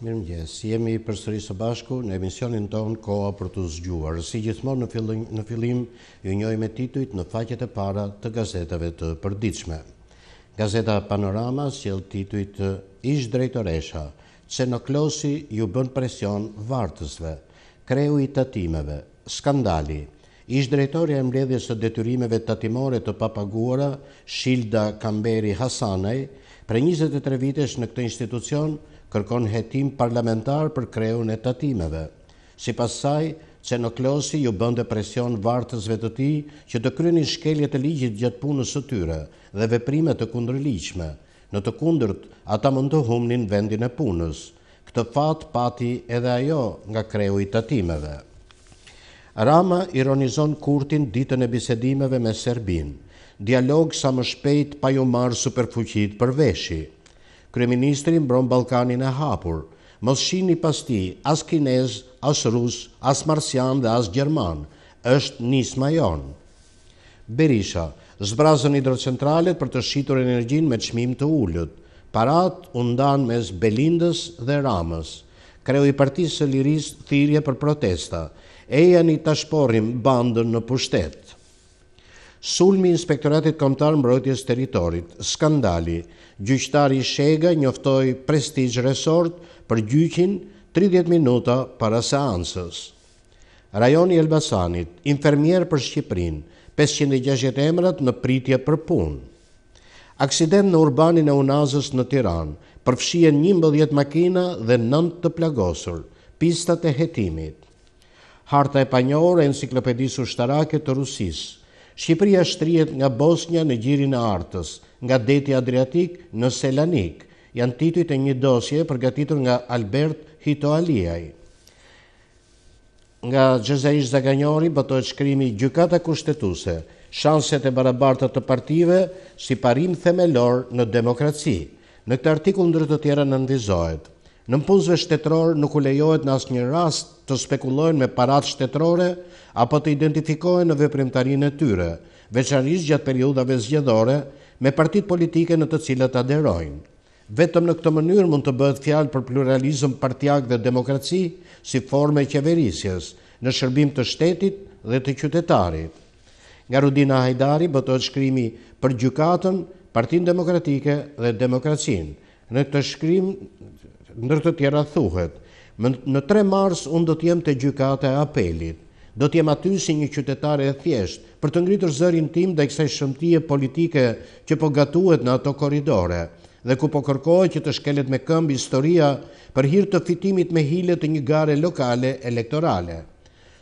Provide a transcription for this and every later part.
Mirë mëgjes, jemi përsëri së bashku në emisionin tonë Koa për të zgjuar. Si gjithmon në, në filim, ju njoj me titujt në faqet e para të gazetave të përdiqme. Gazeta Panorama sjell titujt ish drejtoresha, që në klosi ju bën presion vartësve, kreu i tatimeve, skandali, ish drejtoria e mbledhjes së detyrimeve tatimore të papaguara, Shilda Kamberi Hasanaj, pre 23 vitesh në këtë institucion, kërkon hetim parlamentar për kreun e tatimeve. Si pasaj, Cenoklosi ju bën presion vartësve të ti që të kryni shkeljet e ligjit gjatë punës së tyre dhe veprime të kundrë ligjme. Në të kundërt, ata mund të humnin vendin e punës. Këtë fat pati edhe ajo nga kreu i tatimeve. Rama ironizon kurtin ditën e bisedimeve me Serbin. Dialog sa më shpejt pa ju marë superfuqit për veshi kreministri mbron Balkanin e hapur, mos shini pas ti as kinez, as rus, as marsian dhe as gjerman, është njës majon. Berisha, zbrazën hidrocentralet për të shqitur energjin me qmim të ullët, parat undan mes Belindës dhe Ramës, kreu i partisë së liris thirje për protesta, e janë i tashporim bandën në pushtetë. Sulmi Inspektoratit Komtar Mbrojtjes Teritorit, skandali, gjyqtari Shega njoftoj Prestige resort për gjyqin 30 minuta para seansës. Rajoni Elbasanit, infermier për Shqiprin, 560 emrat në pritje për punë. Aksident në urbanin e Unazës në Tiran, përfshien 11 makina dhe 9 të plagosur, pistat e hetimit. Harta e panjore e enciklopedisë ushtarake të Rusisë, Shqipëria shtrihet nga Bosnia në gjirin e Artës, nga deti Adriatik në Selanik. Jan titujt e një dosje përgatitur nga Albert Hito Aliaj. Nga Gjezaish Zaganjori bëtojt shkrimi gjukata kushtetuse, shanset e barabarta të partive si parim themelor në demokraci. Në këtë artikull ndrë të tjera në nëndizohet në mpunzve shtetëror nuk u lejojt në asë një rast të spekulojnë me parat shtetërore apo të identifikojnë në veprimtarin e tyre, veçanrisht gjatë periudave zgjedhore me partit politike në të cilët aderojnë. Vetëm në këtë mënyrë mund të bëhet fjalë për pluralizm partijak dhe demokraci si forme qeverisjes në shërbim të shtetit dhe të qytetarit. Nga Rudina Hajdari bëtojt shkrimi për gjukatën, partin demokratike dhe demokracinë. Në të shkrim Ndër të tjera thuhet, në 3 mars unë do t'jem të gjykate apelit, do t'jem aty si një qytetare e thjesht, për të ngritur zërin tim dhe kësaj shëmtije politike që po gatuhet në ato koridore, dhe ku po kërkoj që të shkelet me këmbi historia për hirë të fitimit me hile të një gare lokale elektorale.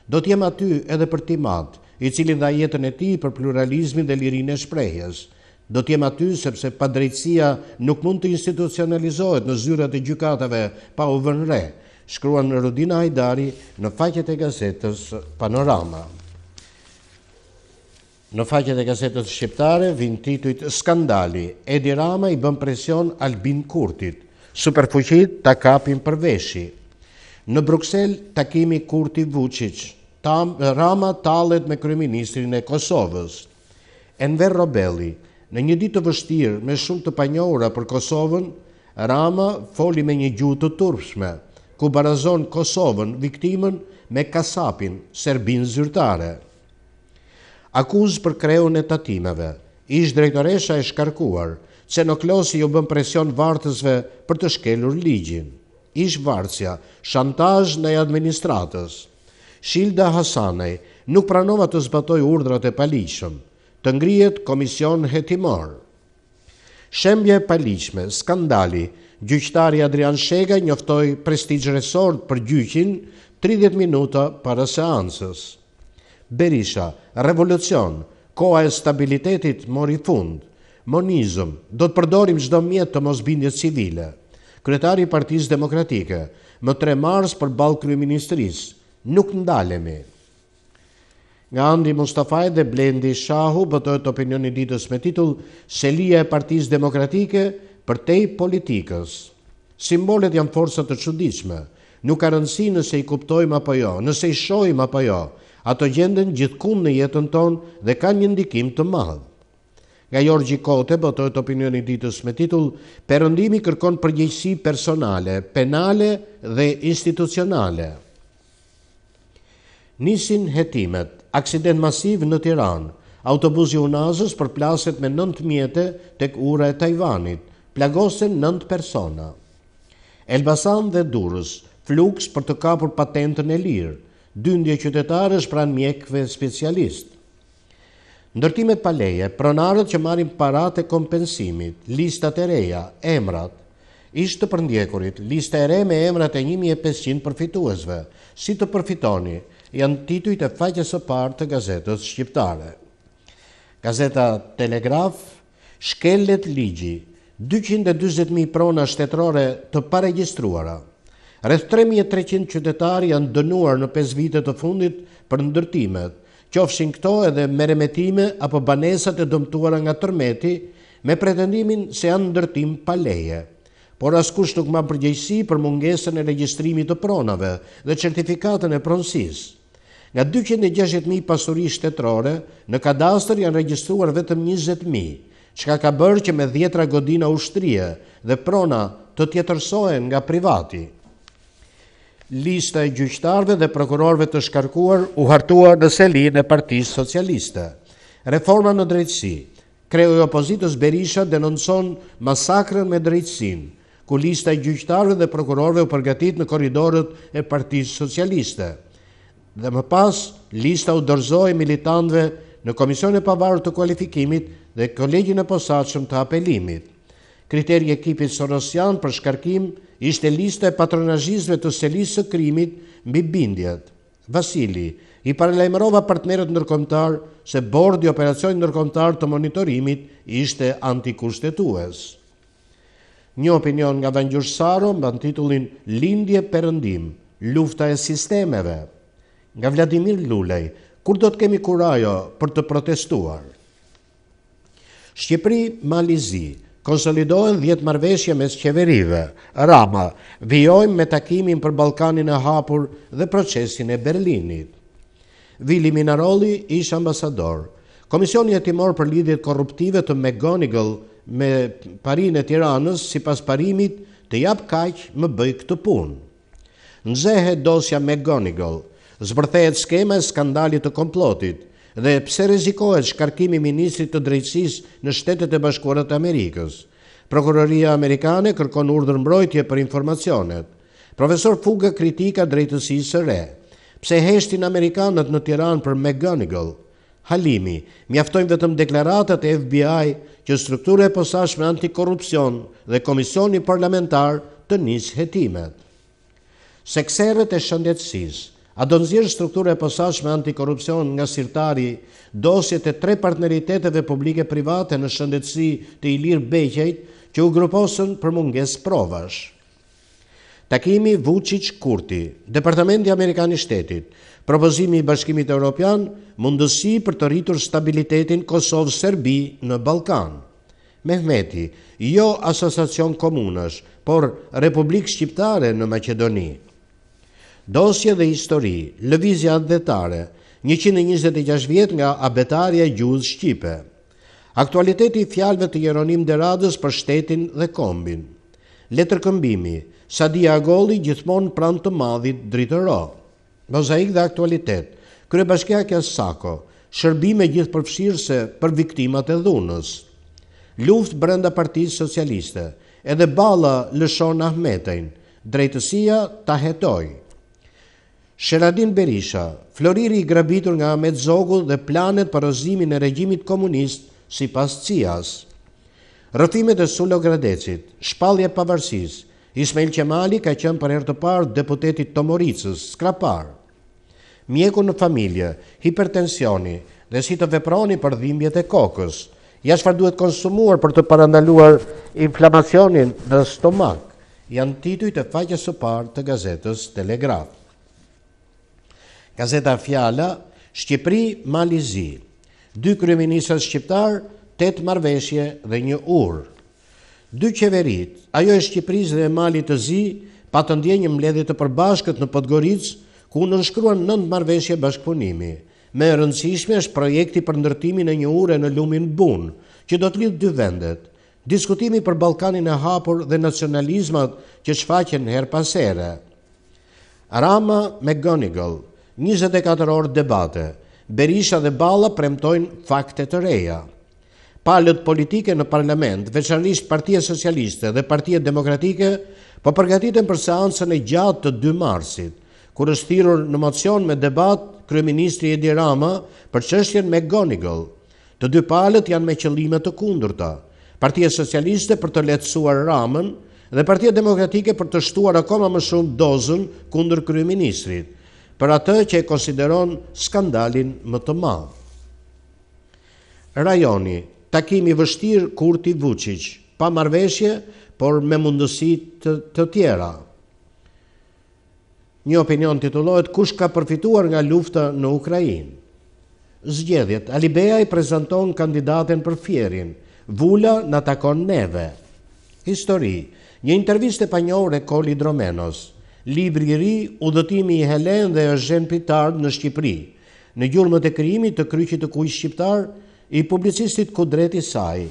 Do t'jem aty edhe për timat, i cili dha jetën e ti për pluralizmin dhe lirin e shprejhjes, Do t'jem aty sepse pa drejtësia nuk mund të institucionalizohet në zyrat e gjykatave pa u vënre, shkruan në Rudina Hajdari në faqet e gazetës Panorama. Në faqet e gazetës Shqiptare vinë titujt Skandali, Edi Rama i bën presion Albin Kurtit, superfuqit të kapin për Në Bruxelles takimi Kurti Vucic, Rama talet me kryeministrin e Kosovës. Enver Robelli, Në një ditë të vështirë, me shumë të panjohura për Kosovën, Rama foli me një gjuhë të turpshme, ku barazon Kosovën viktimën me kasapin, serbin zyrtare. Akuzë për kreun e tatimeve, ish drejtoresha e shkarkuar, që në klosi ju bën presion vartësve për të shkelur ligjin. Ish vartësja, shantaj në administratës. Shilda Hasanej nuk pranova të zbatoj urdrat e palishëm, të ngrijet komision hetimor. Shembje e skandali, gjyqtari Adrian Shega njoftoj prestigjresor resort për gjyqin 30 minuta para seansës. Berisha, revolucion, koa e stabilitetit mori fund, monizum, do të përdorim gjdo mjetë të mosbindjet civile. Kretari Partisë Demokratike, më tre mars për balë kryministrisë, nuk ndalemi. Nga Andi Mustafaj dhe Blendi Shahu bëtojt opinioni ditës me titull Selia e partiz demokratike për tej politikës. Simbolet janë forësat të qëndishme, nuk arënsi nëse i kuptojmë apo jo, nëse i shojmë apo jo, ato gjenden gjithkun në jetën tonë dhe ka një ndikim të madhë. Nga Jorgji Kote bëtojt opinioni ditës me titull Perëndimi kërkon përgjegjësi personale, penale dhe institucionale. Nisin hetimet aksident masiv në Tiran, autobuzi unazës përplaset me 9 mjete tek ura e Tajvanit, plagosen 9 persona. Elbasan dhe Durës, fluks për të kapur patentën e lirë, dyndje qytetarës pran mjekve specialist. Ndërtimet paleje, pronarët që marim parat e kompensimit, listat e reja, emrat, ishtë të përndjekurit, lista e re me emrat e 1500 përfituesve, si të përfitoni, janë tituj të faqës së partë të gazetës shqiptare. Gazeta Telegraf, Shkellet Ligi, 220.000 prona shtetrore të paregistruara. Rëth 3.300 qytetar janë dënuar në 5 vitet të fundit për ndërtimet, qofshin këto edhe meremetime apo banesat e dëmtuara nga tërmeti me pretendimin se janë ndërtim paleje por askush nuk ma përgjëjsi për mungesën e registrimit të pronave dhe certifikatën e pronsis. Nga 260.000 pasuri shtetrore, në kadastër janë registruar vetëm 20.000, qka ka bërë që me djetra godina ushtrije dhe prona të tjetërsojen nga privati. Lista e gjyqtarve dhe prokurorve të shkarkuar u hartuar në selin e partijës socialiste. Reforma në drejtsi, kreu i opozitës Berisha denonson masakrën me drejtsinë, ku lista i gjyqtarve dhe prokurorve u përgatit në koridorët e partijës socialiste. Dhe më pas, lista u dërzoj militantve në Komision e Pavarë të Kualifikimit dhe Kolegjin e Posatëshëm të Apelimit. Kriteri ekipit Sorosian për shkarkim ishte lista e patronajizve të selisë së krimit mbi bindjet. Vasili, i paralajmërova partnerët nërkomtar se bordi operacion nërkomtar të monitorimit ishte antikushtetues. Një opinion nga vëngjushësaro mba në titullin Lindje përëndim, lufta e sistemeve. Nga Vladimir Lulej, kur do të kemi kurajo për të protestuar? Shqipëri, Malizi, konsolidohen 10 marveshje mes qeverive, Rama, vjojmë me takimin për Balkanin e hapur dhe procesin e Berlinit. Vili Minaroli ish ambasador, Komisioni e Timor për Lidhjet Korruptive të McGonigal me parin e tiranës si pas parimit të jap kaq më bëj këtë punë. Nxehe dosja me Gonigol, zbërthejet skema e skandalit të komplotit dhe pse rezikohet shkarkimi ministrit të drejtsis në shtetet e bashkuarat Amerikës. Prokuroria Amerikane kërkon urdër mbrojtje për informacionet. Profesor Fuga kritika drejtësisë së re. Pse heshtin Amerikanët në Tiran për McGonigal, halimi. Mjaftojmë vetëm deklaratat e FBI që strukture e me antikorupcion dhe komisioni parlamentar të njësë hetimet. Sekseret e shëndetsis, a do nëzirë strukture e me antikorupcion nga sirtari dosjet e tre partneriteteve publike private në shëndetsi të ilirë bejhejt që u gruposën për munges provash. Takimi Vucic Kurti, Departamenti Amerikani Shtetit, propozimi i bashkimit e Europian mundësi për të rritur stabilitetin Kosovë-Serbi në Balkan. Mehmeti, jo asasacion komunash, por Republikë Shqiptare në Macedoni. Dosje dhe histori, lëvizja dhetare, 126 vjet nga abetarja gjuz Shqipe. Aktualiteti i fjalve të jeronim dhe radhës për shtetin dhe kombin. Letër këmbimi, Sadia Agoli gjithmon pran të madhit dritëro mozaik dhe aktualitet, kërë bashkja kja sako, shërbime gjithë përfshirëse për viktimat e dhunës, luft brenda partijës socialiste, edhe bala lëshon Ahmetajn, drejtësia ta hetoj. Sheradin Berisha, floriri i grabitur nga Ahmet Zogu dhe planet për rëzimin e regjimit komunist si pas cias. Rëfimet e Sulo Gradecit, shpalje pavarsis, Ismail Qemali ka qënë për herë të parë deputetit Tomoricës, skrapar mjeku në familje, hipertensioni dhe si të veproni për dhimbjet e kokës. Ja shfar duhet konsumuar për të parandaluar inflamacionin dhe stomak. Janë tituj të faqe së parë të gazetës Telegraf. Gazeta Fjala, Shqipri, Malizi. Dy kryeministës shqiptar, tet marveshje dhe një urë. Dy qeverit, ajo e Shqipriz dhe Mali të zi, pa të ndjenjë mbledhje të përbashkët në Podgoricë, ku në nëshkruan nëndë marveshje bashkëpunimi. Me rëndësishme është projekti për ndërtimin e një ure në lumin bun, që do të lidhë dy vendet. Diskutimi për Balkanin e hapur dhe nacionalizmat që shfaqen her pasere. Rama me Gonigal, 24 orë debate, Berisha dhe Bala premtojnë fakte të reja. Palët politike në parlament, veçanrisht partia socialiste dhe partia demokratike, po përgatitën për seansën e gjatë të 2 marsit, kur është thirur në mocion me debat Kryeministri Edi Rama për qështjen me Gonigal. Të dy palët janë me qëllimet të kundurta, partia socialiste për të letësuar Ramën dhe partia demokratike për të shtuar akoma më shumë dozën kundur Kryeministrit, për atë që e konsideron skandalin më të madh. Rajoni, takimi vështir Kurti Vucic, pa marveshje, por me mundësit të tjera. Një opinion titullohet Kush ka përfituar nga lufta në Ukrainë. Zgjedhjet Alibeja i prezanton kandidaten për fjerin. Vula na takon neve. Histori, një intervistë pa njore e Koli Dromenos. Libri i ri Udhëtimi i Helen dhe Ozhen Pitard në Shqipëri. Në gjurmët e krijimit të kryqit të kuj shqiptar i publicistit Kudreti Saj.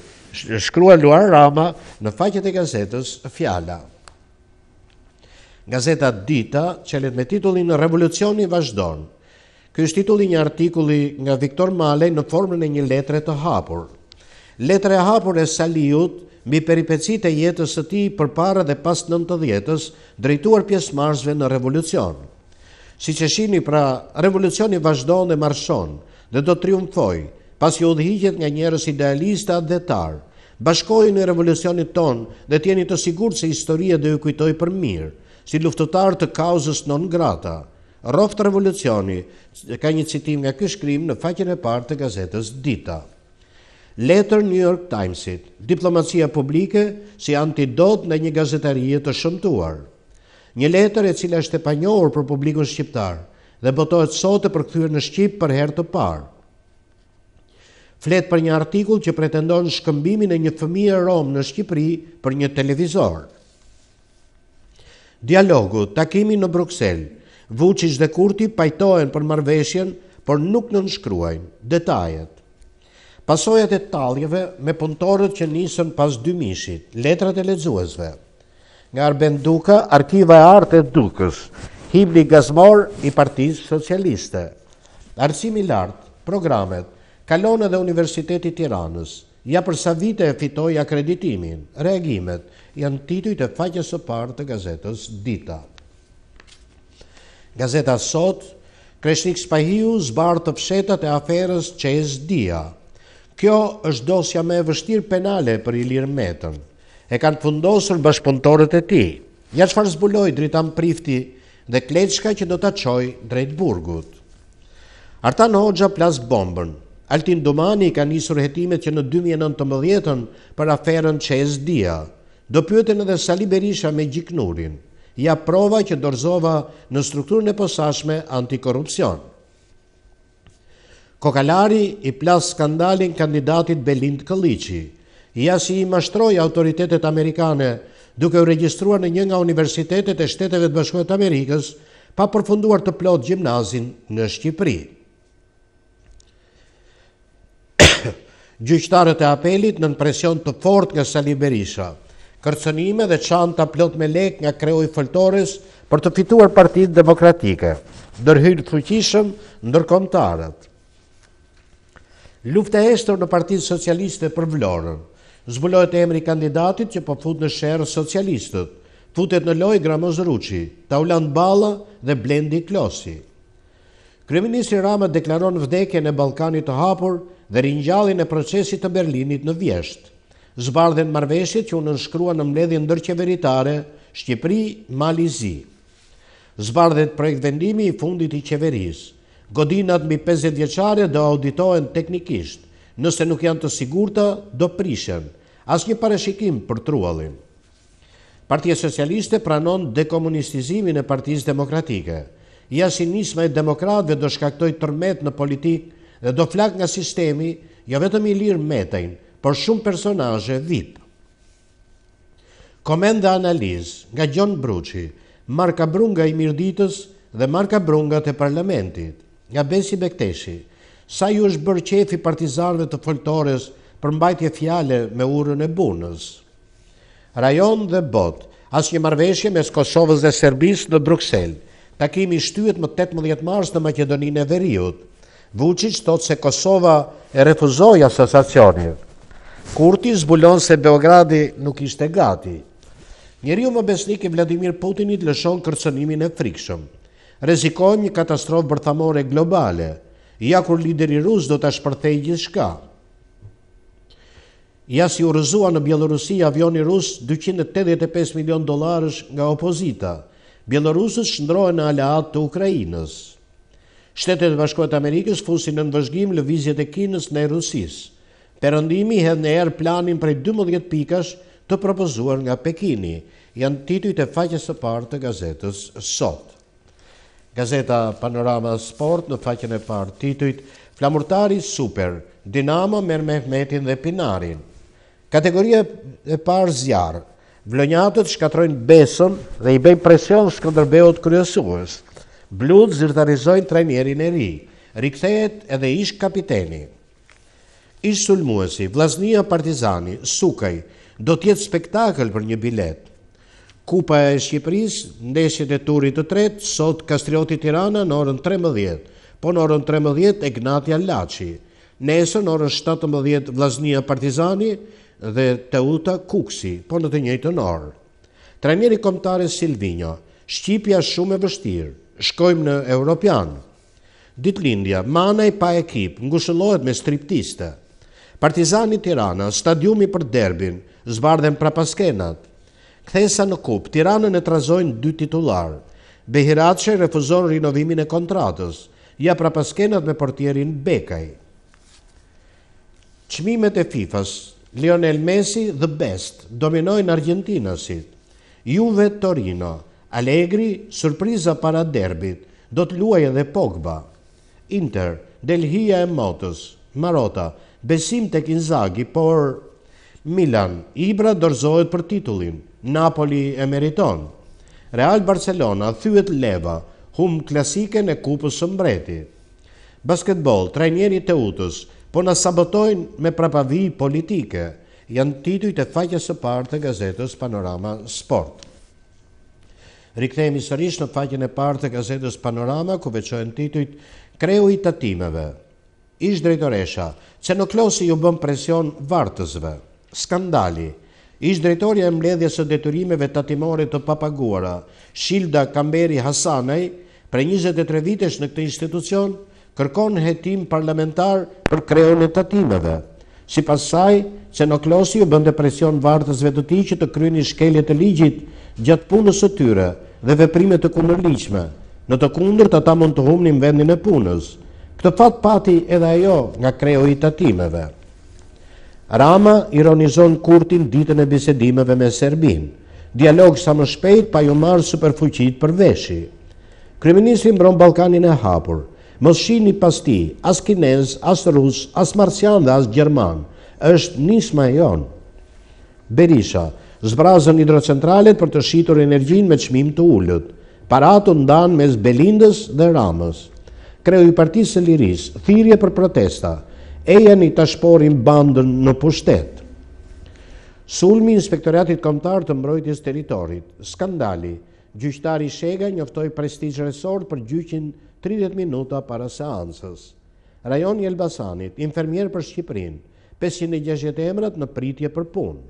shkrua Luar Rama në faqet e gazetës Fjala. Gazeta Dita qëllet me titullin Revolucioni Vashdon. Kështë titullin një artikulli nga Viktor Malej në formën e një letre të hapur. Letre e hapur e saliut mi peripecit e jetës të ti për para dhe pas 90 të djetës drejtuar pjesë marzve në revolucion. Si që shini pra, revolucioni vazhdojnë dhe marshonë dhe do triumfoj, pas jo dhijet nga njerës idealista dhe tarë, bashkojnë në revolucionit tonë dhe tjeni të sigur se historie dhe ju kujtoj për mirë si luftëtar të kauzës non grata. Roftë revolucioni, ka një citim nga këshkrim në faqen e partë të gazetës Dita. Letër New York Timesit, diplomacia publike si antidot në një gazetarie të shëmtuar. Një letër e cila është e panjohur për publikun shqiptar dhe botohet sot e përkthyer në shqip për herë të parë. Flet për një artikull që pretendon shkëmbimin e një fëmije rom në Shqipëri për një televizor. Dialogu, takimi në Bruxelles, Vucic dhe Kurti pajtojnë për marveshjen, por nuk në nëshkruajnë. Detajet. Pasojat e taljeve me punëtorët që njësën pas dy mishit, letrat e lezuesve. Nga Arben Duka, arkiva e artë e dukës, himni gazmor i Partisë socialiste. Arsimi lartë, programet, kalonë edhe Universiteti Tiranës, Ja përsa vite e fitoj akreditimin, reagimet janë tituj të faqës së parë të gazetës Dita. Gazeta Sot, Kreshnik Spahiu zbarë të fshetat e aferës Qes Dia. Kjo është dosja me vështir penale për i lirë metën. E kanë fundosër bashkëpuntorët e ti. Ja që farë zbuloj dritan prifti dhe kleçka që do të qoj drejtë burgut. Artan Hoxha plas bombën, Altin Domani ka njësër hetimet që në 2019-ën për aferën që e zdia. Do pyëtën edhe Sali Berisha me gjiknurin, ja prova që dorzova në strukturën e posashme antikorupcion. Kokalari i plas skandalin kandidatit Belind Këllici, ja si i mashtroj autoritetet amerikane duke u registruar në një nga universitetet e shteteve të bashkojtë Amerikës pa përfunduar të plot gjimnazin në Shqipërit. gjyqtarët e apelit në presion të fort nga Sali Berisha. Kërcënime dhe çanta plot me lek nga kreu i foltores për të fituar partit demokratike, fëqishëm fuqishëm ndërkomtarët. Lufta e shtër në partit socialiste për vlorën, zbulohet e emri kandidatit që po fut në shërë socialistët, futet në loj Gramoz Ruqi, Taulan Bala dhe Blendi Klosi. Kryeministri Rama deklaron vdekje në Balkanit të hapur, dhe rinjallin e procesit të Berlinit në vjesht. Zbardhen marveshjet që unë nënshkrua në mledhin ndërqeveritare Shqipëri, Malizi. Zbardhet projekt vendimi i fundit i qeveris. Godinat mi 50 vjeqare dhe auditohen teknikisht. Nëse nuk janë të sigurta, do prishen. As një pareshikim për trualin. Partia Socialiste pranon dekomunistizimin e partiz demokratike. Ja si nisma e demokratve do shkaktoj tërmet në politikë dhe do flak nga sistemi jo vetëm i lirë metajnë, por shumë personaje VIP. Komend dhe analiz nga Gjon Bruqi, Marka Brunga i Mirditës dhe Marka Brunga të Parlamentit, nga Besi Bekteshi, sa ju është bërë qefi partizarve të foltores për mbajtje fjale me urën e bunës. Rajon dhe bot, as një marveshje mes Kosovës dhe Serbis në Bruxelles, takimi shtyët më 18 mars në Makedoninë e Veriut, Vucic thot se Kosova e refuzoi asasacionit. Kurti zbulon se Beogradi nuk ishte gati. Njeriu më besnik e Vladimir Putinit lëshon kërcënimin e frikshëm. Rezikojmë një katastrofë bërthamore globale, ja kur lideri rus do të shpërthej gjithë shka. Ja si u rëzua në Bjelorusi avioni rus 285 milion dolarës nga opozita. Bjelorusës shëndrojnë në aleat të Ukrajinës. Shtetet e Bashkuara Amerikës fusin në vëzhgim lëvizjet e Kinës ndaj Rusisë. Perëndimi hedh në erë planin prej 12 pikash të propozuar nga Pekini, janë titujt e faqes së parë të gazetës Sot. Gazeta Panorama Sport në faqen e parë titujt Flamurtari Super, Dinamo merr Mehmetin dhe Pinarin. Kategoria e parë zjarr. Vlonjatët shkatrojnë besën dhe i bëjnë presion Skënderbeut kryesues. Blut zyrtarizojnë trajnjerin e ri, rikthejet edhe ish kapiteni. Ish sulmuesi, vlasnia partizani, sukaj, do tjetë spektakl për një bilet. Kupa e Shqipëris, ndeshjet e turit të tretë, sot Kastrioti Tirana në orën 13, po në orën 13 e Gnatja Laci, nesër në orën 17 Vlaznia Partizani dhe Teuta Kuksi, po në të njëjtë në orë. Trajnjeri komtare Silvino, Shqipja shumë e vështirë, shkojmë në Europian. Dit lindja, manaj pa ekip, ngushëllohet me striptiste. Partizani Tirana, stadiumi për derbin, zbardhen pra paskenat. Kthesa në kup, Tirana në trazojnë dy titular. Behiratëshe refuzon rinovimin e kontratës, ja pra paskenat me portierin Bekaj. Qmimet e FIFA-s, Lionel Messi, The Best, dominojnë Argentinasit. Juve Torino, Allegri, surpriza para derbit, do të luaj edhe Pogba. Inter, Delhia e Motës, Marota, besim të Kinzagi, por... Milan, Ibra dorzohet për titullin, Napoli e meriton. Real Barcelona, thyet leva, hum klasike në kupës së mbreti. Basketbol, trajnjeri të utës, po në sabotojnë me prapavi politike, janë tituj të faqës së partë të gazetës Panorama Sport. Rikënemi sërish në faqen e partë të gazetës Panorama, ku veçohen titujt kreu i tatimeve. Ish drejtoresha, që në klosi ju bëm presion vartësve. Skandali, ish drejtoria e mbledhjes së detyrimeve tatimore të papaguara, Shilda Kamberi Hasanej, për 23 vitesh në këtë institucion, kërkon jetim parlamentar për kreun e tatimeve. Si pasaj, që në klosi ju bënde presion vartësve të ti që të kryni shkeljet e ligjit gjatë punës të tyre, Dhe veprime të kumërliqme Në të kundërt të ta mund të humnim vendin e punës Këtë fat pati edhe ajo nga kreo i tatimeve Rama ironizon Kurtin ditën e bisedimeve me Serbin Dialog sa më shpejt pa ju marë superfuqit për veshi. Kryeministin mbron Balkanin e hapur Mos shini pasti, as Kines, as Rus, as marsian dhe as Gjerman është nisma jon Berisha zbrazën hidrocentralet për të shqitur energjin me qmim të ullët. Paratu ndanë mes Belindës dhe Ramës. Kreu i partisë e liris, thirje për protesta, e janë i tashporin bandën në pushtet. Sulmi inspektoratit komtar të mbrojtjes teritorit, skandali, gjyqtari Shega njoftoj prestigjë resort për gjyqin 30 minuta para seansës. Rajon Jelbasanit, infermier për Shqiprin, 560 emrat në pritje për punë.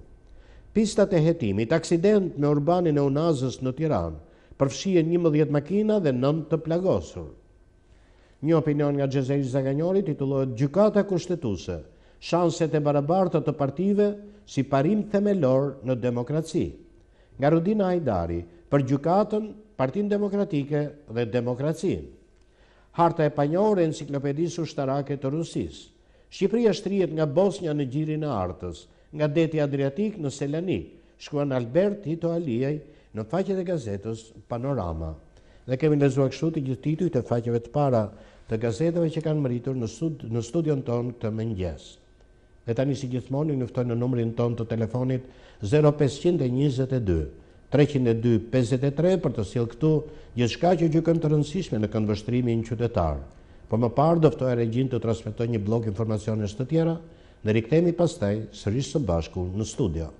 Pistat e hetimit, aksident me urbanin e unazës në Tiran, përfshien një mëdhjet makina dhe nëmë të plagosur. Një opinion nga Gjezeri Zaganjori titullohet Gjukata Kushtetuse, shanset e barabarta të partive si parim themelor në demokraci. Nga Rudina Ajdari, për Gjukatën, Partin Demokratike dhe Demokracin. Harta e panjore enciklopedisë ushtarake të Rusis. Shqipëria shtrijet nga Bosnja në gjirin e artës, nga deti Adriatik në Selani, shkuan Albert Hito Alijaj në faqet e gazetës Panorama. Dhe kemi lezuar kështu të gjithë tituj të faqeve të para të gazetëve që kanë mëritur në, në studion tonë të mëngjes. Dhe tani si gjithmoni nëftoj në numrin tonë të telefonit 0522 302-53 për të silë këtu shka që gjykëm të rëndësishme në këndvështrimi në qytetarë. Për po më parë dëftoj e regjin të transmitoj një blok informacionës të tjera, në rikëtemi pastaj sërishë së bashku në studio.